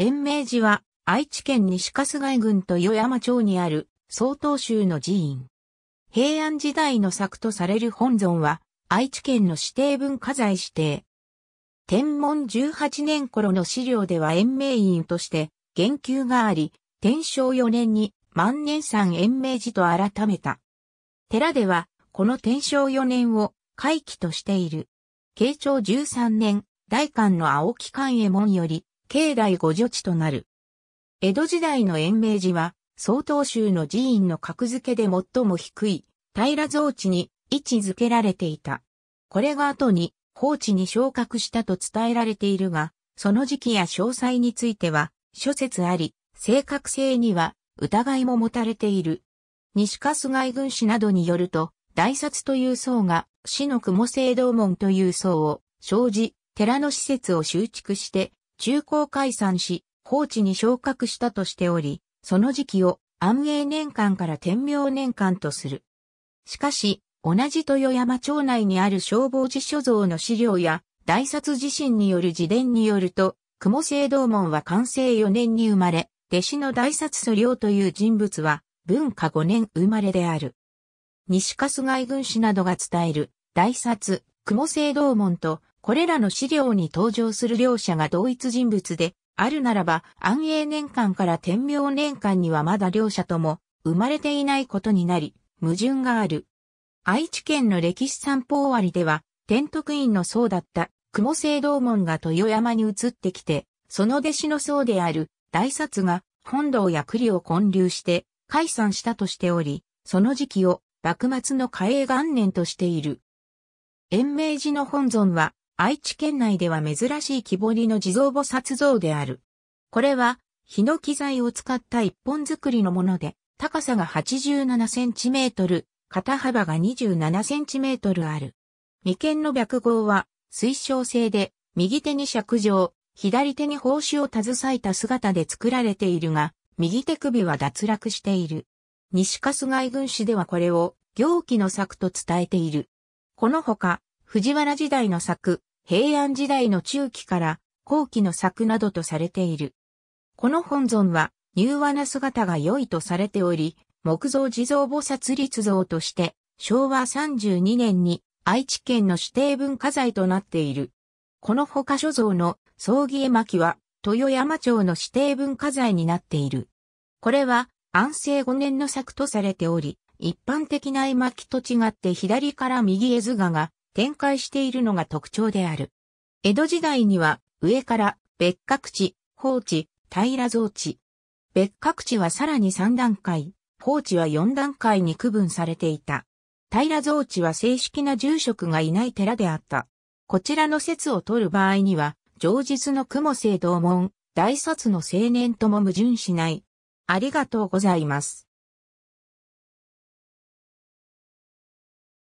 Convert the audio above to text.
延命寺は愛知県西春日郡と与山町にある曹洞宗の寺院。平安時代の作とされる本尊は愛知県の指定文化財指定。天文18年頃の資料では延命院として言及があり、天正4年に万年山延命寺と改めた。寺ではこの天正4年を回帰としている。慶長13年、大官の青木官衛門より、境内御所地となる。江戸時代の延命寺は、曹洞宗の寺院の格付けで最も低い平蔵地に位置づけられていた。これが後に放置に昇格したと伝えられているが、その時期や詳細については諸説あり、正確性には疑いも持たれている。西春日井軍師などによると、大札という僧が、死の雲聖道門という僧を、生じ、寺の施設を修築して、中高解散し、放置に昇格したとしており、その時期を安永年間から天明年間とする。しかし、同じ豊山町内にある消防寺所蔵の資料や、大殺地震による自伝によると、雲聖道門は完成4年に生まれ、弟子の大殺祖良という人物は、文化5年生まれである。西春日軍師などが伝える、大殺、雲聖道門とこれらの資料に登場する両者が同一人物で、あるならば、安永年間から天明年間にはまだ両者とも、生まれていないことになり、矛盾がある。愛知県の歴史散歩終わりでは、天徳院の僧だった、雲聖道門が豊山に移ってきて、その弟子の僧である、大札が、本堂や栗を建立して、解散したとしており、その時期を、幕末の嘉永元年としている。延命寺の本尊は、愛知県内では珍しい木彫りの地蔵菩薩像である。これは、ヒノキ材を使った一本作りのもので、高さが87センチメートル、肩幅が27センチメートルある。眉間の白号は、水晶製で、右手に尺状、左手に宝珠を携えた姿で作られているが、右手首は脱落している。西春外軍師ではこれを、行基の作と伝えている。このほか、藤原時代の作、平安時代の中期から後期の作などとされている。この本尊は、柔和な姿が良いとされており、木造地蔵菩薩立像として、昭和32年に愛知県の指定文化財となっている。この他所蔵の葬儀絵巻は、豊山町の指定文化財になっている。これは安政5年の作とされており、一般的な絵巻と違って左から右絵図画が展開しているのが特徴である。江戸時代には上から別格地、放置、平増地。別格地はさらに3段階、放置は4段階に区分されていた。平増地は正式な住職がいない寺であった。こちらの説を取る場合には、上日の雲星同門、大卒の青年とも矛盾しない。ありがとうございます。